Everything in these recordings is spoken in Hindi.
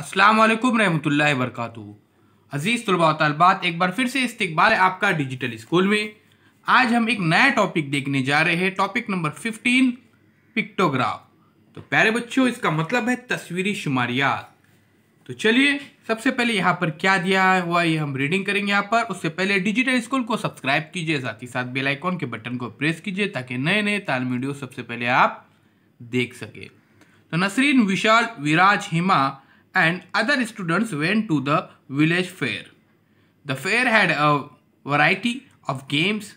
अस्सलाम वालेकुम रहमतुल्लाहि अज़ीज़ तलबा तलबात एक बार फिर से इस्तबाल है आपका डिजिटल स्कूल में आज हम एक नया टॉपिक देखने जा रहे हैं टॉपिक नंबर फिफ्टीन पिक्टोग्राफ तो प्यारे बच्चों इसका मतलब है तस्वीरी शुमारियात तो चलिए सबसे पहले यहाँ पर क्या दिया हुआ ये हम रीडिंग करेंगे यहाँ पर उससे पहले डिजिटल स्कूल को सब्सक्राइब कीजिए साथ ही साथ बेल आइकॉन के बटन को प्रेस कीजिए ताकि नए नए ताल वीडियो सबसे पहले आप देख सकें तो नसरीन विशाल विराज हिमा and other students went to the village fair. The fair had a variety of games.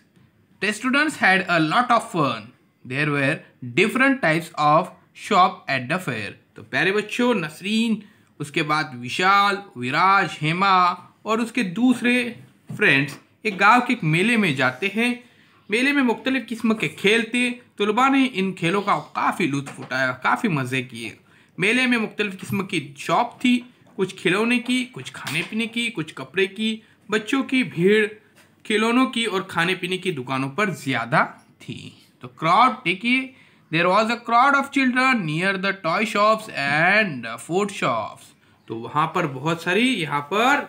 The students had a lot of fun. There were different types of shop at the fair. तो प्यारे बच्चों नसरीन उसके बाद विशाल विराज हेमा और उसके दूसरे फ्रेंड्स एक गांव के एक मेले में जाते हैं मेले में मुख्तलिफ़ किस्म के खेल थे तलबा ने इन खेलों का काफ़ी लुत्फ उठाया काफ़ी मज़े किए मेले में मुख्तलिफ़ किस्म की शॉप थी कुछ खिलौने की कुछ खाने पीने की कुछ कपड़े की बच्चों की भीड़ खिलौनों की और खाने पीने की दुकानों पर ज़्यादा थी तो क्राउड देखिए there was a crowd of children near the toy shops and food shops तो वहाँ पर बहुत सारी यहाँ पर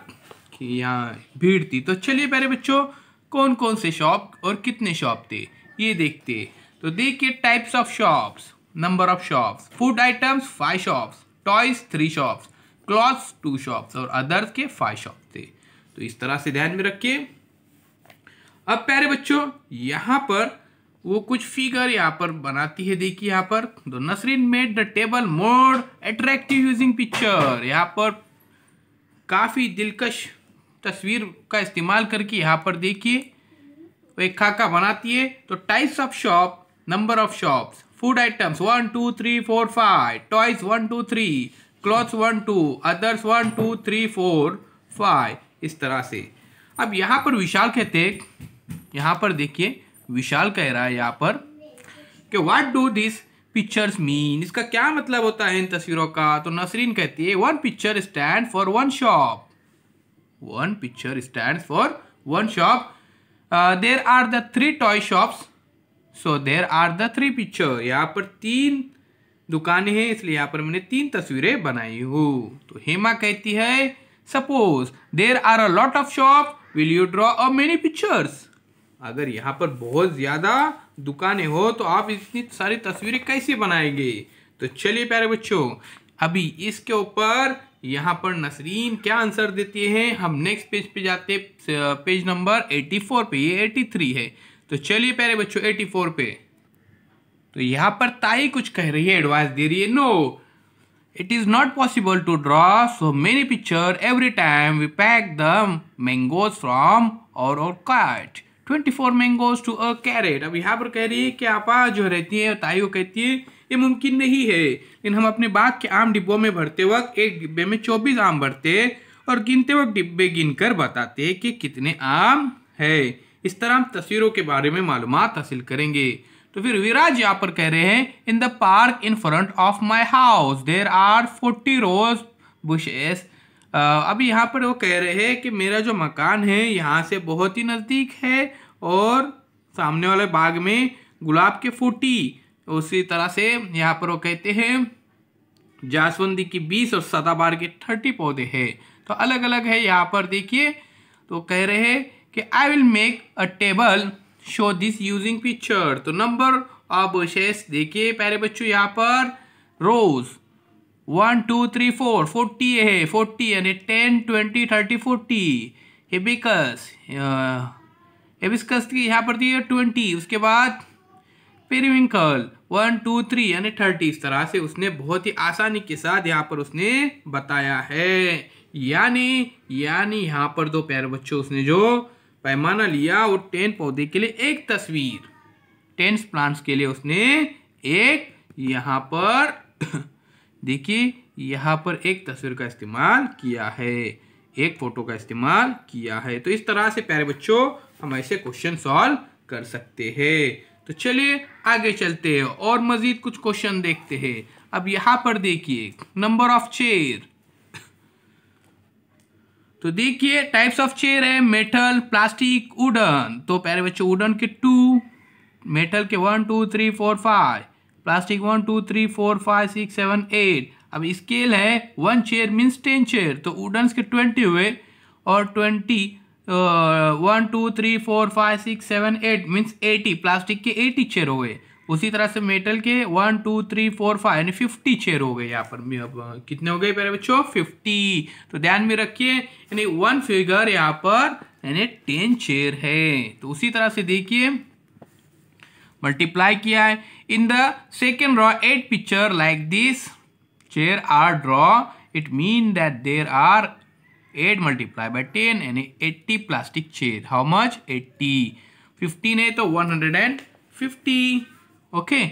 यहाँ भीड़ थी तो चलिए पहले बच्चों कौन कौन से शॉप और कितने शॉप थे ये देखते तो देखिए types of shops number of shops food items five shop toys three shop clothes two shops और अदर्स के फाइव शॉप थे तो इस तरह से ध्यान में रखिए अब प्यारे बच्चों यहाँ पर वो कुछ फिगर यहाँ पर बनाती है देखिए यहाँ पर तो Nasreen made the table more attractive using picture यहाँ पर काफ़ी दिलकश तस्वीर का इस्तेमाल करके यहाँ पर देखिए वो एक खाका बनाती है तो types of shop number of shops food items 1 2 3 4 5 toys 1 2 3 clothes 1 2 others 1 2 3 4 5 इस तरह से अब यहाँ पर विशाल कहते हैं यहाँ पर देखिए विशाल कह रहा है यहाँ पर कि what do this pictures mean इसका क्या मतलब होता है इन तस्वीरों का तो नसरीन कहती है one picture stand for one shop one picture stand for one shop there are the three toy shops so there are the three picture यहाँ पर तीन दुकाने हैं इसलिए यहाँ पर मैंने तीन तस्वीरें बनाई हूँ तो हेमा कहती है suppose there are a lot of shop will you draw a many pictures अगर यहाँ पर बहुत ज़्यादा दुकानें हो तो आप इतनी सारी तस्वीरें कैसे बनाएंगे तो चलिए प्यारे बच्चों अभी इसके ऊपर यहाँ पर नसरीन क्या आंसर देती हैं हम नेक्स्ट पेज पे जाते पेज नंबर 84 पे ये 83 है तो चलिए प्यारे बच्चों फोर पे तो यहाँ पर ताई कुछ कह रही है एडवाइस दे रही है no it is not possible to draw so many picture every time we pack the mangoes from और और twenty four mangoes to a crate अब यहाँ पर कह रही है कि आपा जो रहती है ताई को कहती है ये मुमकिन नहीं है लेकिन हम अपने बाग के आम डिब्बों में भरते वक्त एक डिब्बे में चौबीस आम भरते और गिनते वक्त डिब्बे गिनकर बताते कि कितने आम है इस तरह हम तस्वीरों के बारे में मालूम हासिल करेंगे तो फिर विराज यहाँ पर कह रहे हैं in the park in front of my house there are forty rose bushes अब यहाँ पर वो कह रहे हैं कि मेरा जो मकान है यहाँ से बहुत ही नज़दीक है और सामने वाले बाग में गुलाब के फूटी उसी तरह से यहाँ पर वो कहते हैं जासवंदी की बीस और सदाबार के थर्टी पौधे हैं तो अलग अलग है यहाँ पर देखिए तो कह रहे हैं कि I will make a table show this using picture तो नंबर ऑफ शेष देखिए पहले बच्चों यहाँ पर rose one two three four forty है फोर्टी यानी ten twenty thirty forty hibiscus hibiscus की यहाँ पर थी ट्वेंटी उसके बाद पेरीविंकल वन टू थ्री यानी थर्टी इस तरह से उसने बहुत ही आसानी के साथ यहाँ पर उसने बताया है यानी यानी यहाँ पर दो प्यारे बच्चों उसने जो पैमाना लिया और टेन पौधे के लिए एक तस्वीर टेन प्लांट्स के लिए उसने एक यहाँ पर देखिए यहाँ पर एक तस्वीर का इस्तेमाल किया है एक फ़ोटो का इस्तेमाल किया है तो इस तरह से प्यारे बच्चों हम ऐसे क्वेश्चन सॉल्व कर सकते हैं तो चलिए आगे चलते हैं और मज़ीद कुछ क्वेश्चन देखते हैं अब यहाँ पर देखिए नंबर ऑफ चेयर तो देखिए टाइप्स ऑफ चेयर है मेटल प्लास्टिक उडन तो प्यारे बच्चों उडन के टू मेटल के one two three four five plastic one two three four five six seven eight अब स्केल है one chair means ten chair तो उडन के ट्वेंटी हुए और twenty one two three four five six seven eight means eighty plastic के एटी चेयर हुए उसी तरह से मेटल के one two three four five यानी फिफ्टी चेयर हो गए यहाँ पर कितने हो गए पहले बच्चों फिफ्टी तो ध्यान में रखिए यानी वन फिगर यहाँ पर यानी टेन चेयर है तो उसी तरह से देखिए मल्टीप्लाई किया है in the second row eight picture like this chair are draw it mean that there are eight multiply by ten यानी eighty plastic chair how much eighty fifteen है तो one hundred and fifty okay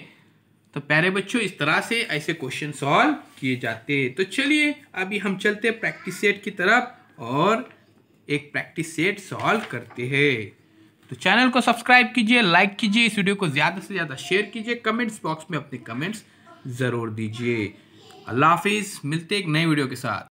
तो प्यारे बच्चों इस तरह से ऐसे क्वेश्चन सॉल्व किए जाते हैं तो चलिए अभी हम चलते हैं प्रैक्टिस सेट की तरफ और एक प्रैक्टिस सेट सॉल्व करते हैं तो चैनल को सब्सक्राइब कीजिए लाइक कीजिए इस वीडियो को ज़्यादा से ज़्यादा शेयर कीजिए कमेंट्स बॉक्स में अपने कमेंट्स ज़रूर दीजिए अल्लाह हाफिज़ मिलते एक नए वीडियो के साथ